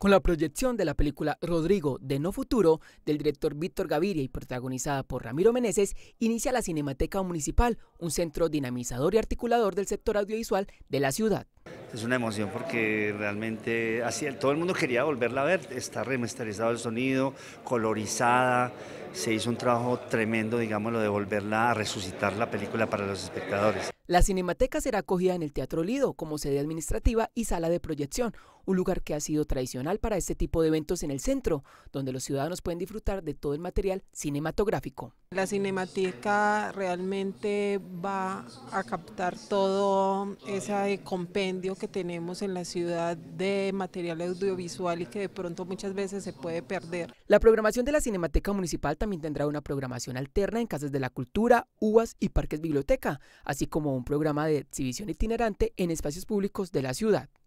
Con la proyección de la película Rodrigo de No Futuro del director Víctor Gaviria y protagonizada por Ramiro Meneses, inicia la Cinemateca Municipal, un centro dinamizador y articulador del sector audiovisual de la ciudad. Es una emoción porque realmente todo el mundo quería volverla a ver, está remasterizado el sonido, colorizada, se hizo un trabajo tremendo, digámoslo, de volverla a resucitar la película para los espectadores. La Cinemateca será acogida en el Teatro Lido como sede administrativa y sala de proyección, un lugar que ha sido tradicional para este tipo de eventos en el centro, donde los ciudadanos pueden disfrutar de todo el material cinematográfico. La cinemateca realmente va a captar todo ese compendio que tenemos en la ciudad de material audiovisual y que de pronto muchas veces se puede perder. La programación de la Cinemateca Municipal también tendrá una programación alterna en Casas de la Cultura, uvas y Parques Biblioteca, así como un programa de exhibición itinerante en espacios públicos de la ciudad.